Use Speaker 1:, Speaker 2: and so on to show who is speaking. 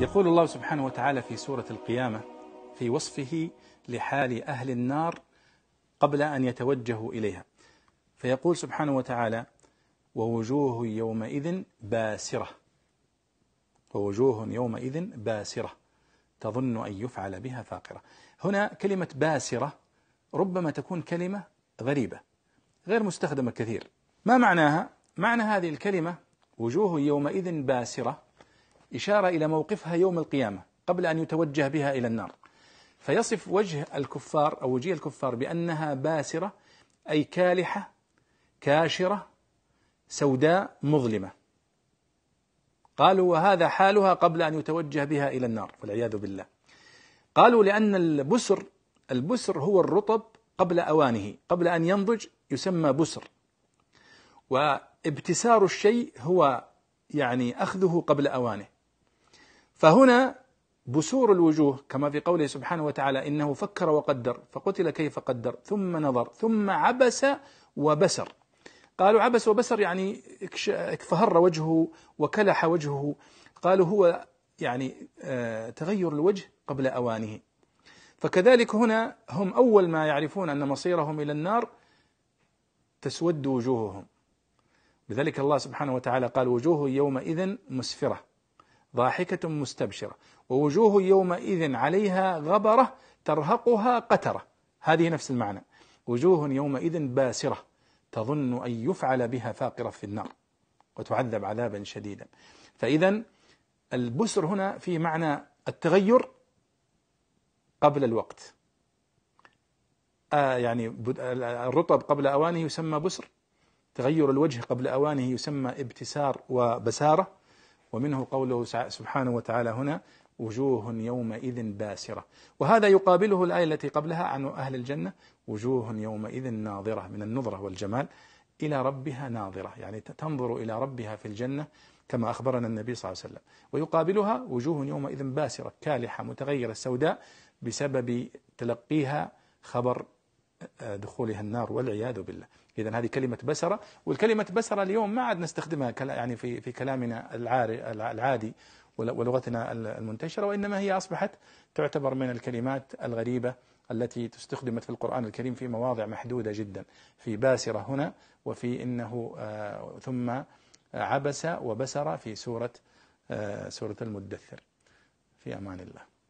Speaker 1: يقول الله سبحانه وتعالى في سورة القيامة في وصفه لحال أهل النار قبل أن يتوجهوا إليها فيقول سبحانه وتعالى ووجوه يومئذ باسرة ووجوه يومئذ باسرة تظن أن يفعل بها فاقرة هنا كلمة باسرة ربما تكون كلمة غريبة غير مستخدمة كثير ما معناها؟ معنى هذه الكلمة وجوه يومئذ باسرة إشارة إلى موقفها يوم القيامة قبل أن يتوجه بها إلى النار فيصف وجه الكفار أو وجه الكفار بأنها باسرة أي كالحة كاشرة سوداء مظلمة قالوا وهذا حالها قبل أن يتوجه بها إلى النار والعياذ بالله قالوا لأن البسر البسر هو الرطب قبل أوانه قبل أن ينضج يسمى بسر وابتسار الشيء هو يعني أخذه قبل أوانه فهنا بسور الوجوه كما في قوله سبحانه وتعالى إنه فكر وقدر فقتل كيف قدر ثم نظر ثم عبس وبسر قالوا عبس وبسر يعني اكفهر وجهه وكلح وجهه قالوا هو يعني آه، تغير الوجه قبل أوانه فكذلك هنا هم أول ما يعرفون أن مصيرهم إلى النار تسود وجوههم لذلك الله سبحانه وتعالى قال وجوه يومئذ مسفرة ضاحكة مستبشرة ووجوه يومئذ عليها غبرة ترهقها قترة هذه نفس المعنى وجوه يومئذ باسرة تظن أن يفعل بها فاقرة في النار وتعذب عذابا شديدا فإذا البسر هنا في معنى التغير قبل الوقت آه يعني الرطب قبل أوانه يسمى بسر تغير الوجه قبل أوانه يسمى ابتسار وبسارة ومنه قوله سبحانه وتعالى هنا وجوه يومئذ باسرة وهذا يقابله الآية التي قبلها عن أهل الجنة وجوه يومئذ ناظرة من النظرة والجمال إلى ربها ناظرة يعني تنظر إلى ربها في الجنة كما أخبرنا النبي صلى الله عليه وسلم ويقابلها وجوه يومئذ باسرة كالحة متغيرة سوداء بسبب تلقيها خبر آه، دخولها النار والعياذ بالله إذا هذه كلمة بسرة والكلمة بسرة اليوم ما عاد نستخدمها يعني في في كلامنا العادي ولغتنا المنتشرة وإنما هي أصبحت تعتبر من الكلمات الغريبة التي تستخدمت في القرآن الكريم في مواضع محدودة جدا في باسرة هنا وفي إنه آه، ثم عبس وبسر في سورة آه، سورة المدثر في أمان الله